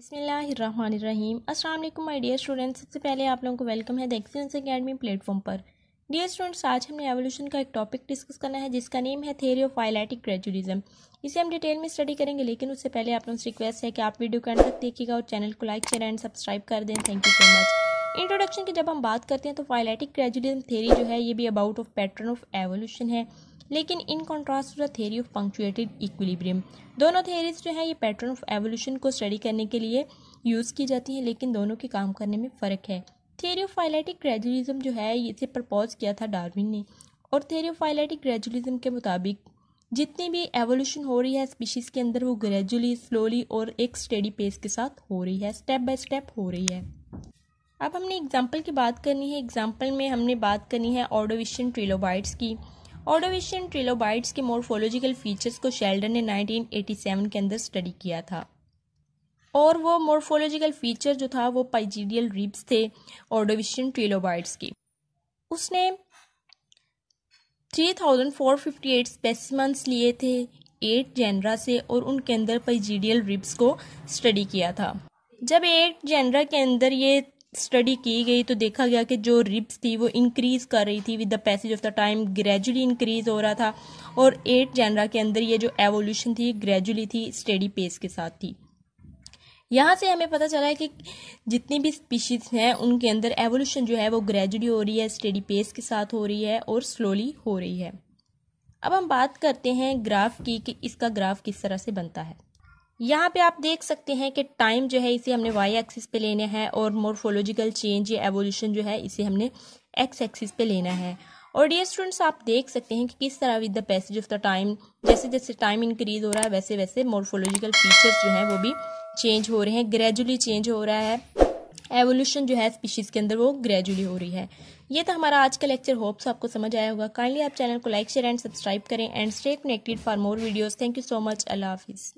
बसमीम अल्लाम my dear students सबसे पहले आप लोगों को वेलकम है द एक्सीलेंस अकेडमी प्लेटफॉर्म पर डियर स्टूडेंट्स आज हमने एवोल्यूशन का एक टॉपिक डिस्कस करना है जिसका नेम है थेरी ऑफ फाइलाइटिक ग्रेजुलिज्म इसे हम डिटेल में स्टडी करेंगे लेकिन उससे पहले आप लोगों से रिक्वेस्ट है कि आप वीडियो के तक देखिएगा और चैनल को लाइक शेयर एंड सब्सक्राइब कर दें thank you so much introduction की जब हम बात करते हैं तो फाइलाइटिक ग्रेजुलिज्म थेरी जो है ये भी about of pattern of evolution है लेकिन in contrast to the theory of punctuated equilibrium दोनों थेरीज जो हैं ये पैटर्न ऑफ एवोल्यूशन को स्टडी करने के लिए यूज़ की जाती है लेकिन दोनों के काम करने में फ़र्क है थेरी ऑफ फाइलेटिक ग्रेजुलिज्म जो है इसे प्रपोज किया था डार्विन ने और थेरी ऑफ फाइलेटिक ग्रेजुलिज्म के मुताबिक जितनी भी एवोल्यूशन हो रही है स्पीशीज़ के अंदर वो ग्रेजुअली स्लोली और एक स्टडी पेस के साथ हो रही है स्टेप बाय स्टेप हो रही है अब हमने एग्जाम्पल की बात करनी है एग्जाम्पल में हमने बात करनी है ऑडोविशन ट्रिलोबाइट्स की ऑडोविशियन ट्रिलोबाइट्स के मोर्फोलॉजिकल फीचर्स को शेल्डन ने 1987 के अंदर स्टडी किया था और वो मोर्फोलॉजिकल फीचर जो था वो पाइजीडियल रिब्स थे ऑडोविशियन ट्रिलोबाइट्स के उसने 3458 स्पेसिमेंट्स लिए थे एट जेनरा से और उनके अंदर पाइजीडियल रिब्स को स्टडी किया था जब एट जेनरा के अंदर ये स्टडी की गई तो देखा गया कि जो रिब्स थी वो इंक्रीज़ कर रही थी with the passage of the time gradually increase हो रहा था और एट जनरा के अंदर ये जो एवोल्यूशन थी ग्रेजुअली थी स्टडी पेस के साथ थी यहाँ से हमें पता चला है कि जितनी भी स्पीशीज हैं उनके अंदर एवोल्यूशन जो है वो ग्रेजुअली हो रही है स्टडी पेस के साथ हो रही है और स्लोली हो रही है अब हम बात करते हैं ग्राफ की कि इसका ग्राफ किस तरह से बनता है यहाँ पे आप देख सकते हैं कि टाइम जो है इसे हमने वाई एक्सिस पे लेना है और मोरफोलॉजिकल चेंज या एवोल्यूशन जो है इसे हमने एक्स एक्सिस पे लेना है और डियर स्टूडेंट्स आप देख सकते हैं कि किस तरह with the passage of the time जैसे जैसे टाइम इंक्रीज हो रहा है वैसे वैसे मोरफोलॉजिकल फीचर्स जो हैं वो भी चेंज हो रहे हैं ग्रेजुअली चेंज हो रहा है एवोल्यूशन जो है स्पीशीज़ के अंदर वो ग्रेजुअली हो रही है ये तो हमारा आज का लेक्चर होप्स आपको समझ आया होगा काइंडली आप चैनल को लाइक शेयर एंड सब्सक्राइब करें and stay connected for more videos thank you so much अल्लाह हाफिज़